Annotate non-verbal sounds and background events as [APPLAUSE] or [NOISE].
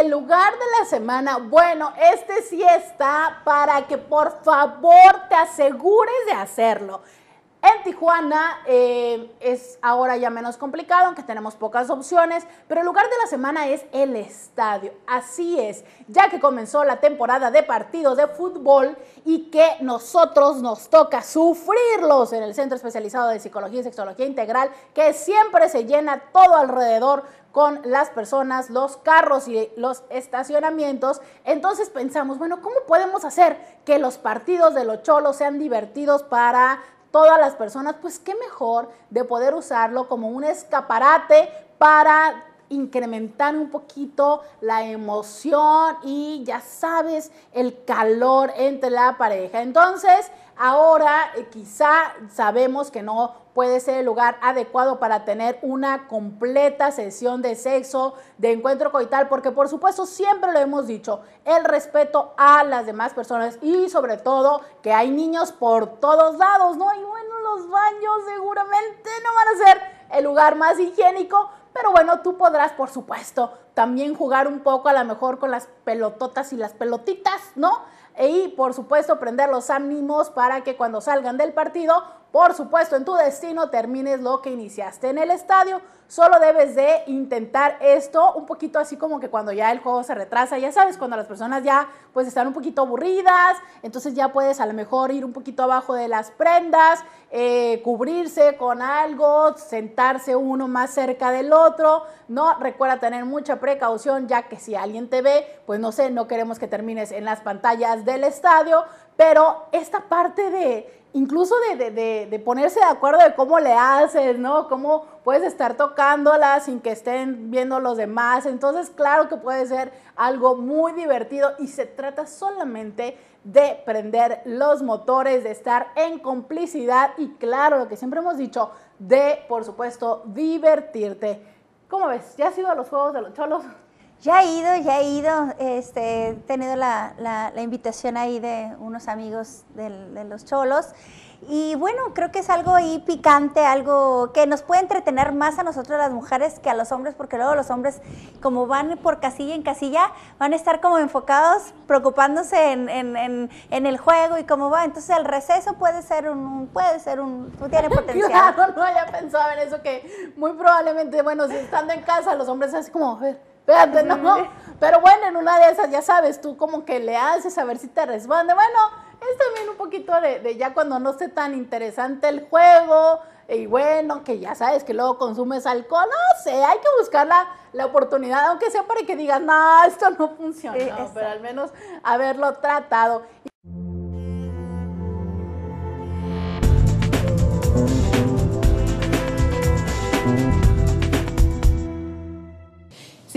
el lugar de la semana, bueno, este si está para que por favor te asegures de hacerlo. En Tijuana eh, es ahora ya menos complicado, aunque tenemos pocas opciones, pero el lugar de la semana es el estadio. Así es, ya que comenzó la temporada de partidos de fútbol y que nosotros nos toca sufrirlos en el Centro Especializado de Psicología y Sexología Integral, que siempre se llena todo alrededor con las personas, los carros y los estacionamientos. Entonces pensamos, bueno, ¿cómo podemos hacer que los partidos de los cholos sean divertidos para todas las personas, pues qué mejor de poder usarlo como un escaparate para incrementar un poquito la emoción y ya sabes, el calor entre la pareja. Entonces, Ahora eh, quizá sabemos que no puede ser el lugar adecuado para tener una completa sesión de sexo, de encuentro coital, porque por supuesto siempre lo hemos dicho, el respeto a las demás personas y sobre todo que hay niños por todos lados, ¿no? Y bueno, los baños seguramente no van a ser el lugar más higiénico, pero bueno, tú podrás, por supuesto, también jugar un poco a lo mejor con las pelototas y las pelotitas, ¿no? y por supuesto prender los ánimos para que cuando salgan del partido por supuesto, en tu destino termines lo que iniciaste en el estadio. Solo debes de intentar esto un poquito así como que cuando ya el juego se retrasa, ya sabes, cuando las personas ya pues están un poquito aburridas, entonces ya puedes a lo mejor ir un poquito abajo de las prendas, eh, cubrirse con algo, sentarse uno más cerca del otro, ¿no? Recuerda tener mucha precaución ya que si alguien te ve, pues no sé, no queremos que termines en las pantallas del estadio, pero esta parte de incluso de, ponerse de acuerdo de cómo le haces, ¿no? Cómo puedes estar tocándola sin que estén viendo los demás. Entonces, claro que puede ser algo muy divertido y se trata solamente de prender los motores, de estar en complicidad y claro, lo que siempre hemos dicho, de, por supuesto, divertirte. ¿Cómo ves? ¿Ya has ido a los juegos de los cholos? Ya he ido, ya he ido. Este, he tenido la, invitación ahí de unos amigos de los cholos. Y bueno, creo que es algo ahí picante, algo que nos puede entretener más a nosotros las mujeres que a los hombres, porque luego los hombres, como van por casilla en casilla, van a estar como enfocados, preocupándose en, el juego y cómo va. Entonces el receso puede ser un, puede ser un, tiene [LAUGHS] potencial. no haya pensado en eso, que muy probablemente, bueno, si estando en casa, los hombres es como, pero bueno, en una de esas, ya sabes, tú como que le haces a ver si te responde. Bueno, es también un poquito de, de ya cuando no esté tan interesante el juego, y bueno, que ya sabes que luego consumes alcohol, no sé, hay que buscar la, oportunidad, aunque sea para que digas, no, esto no funciona, pero al menos haberlo tratado.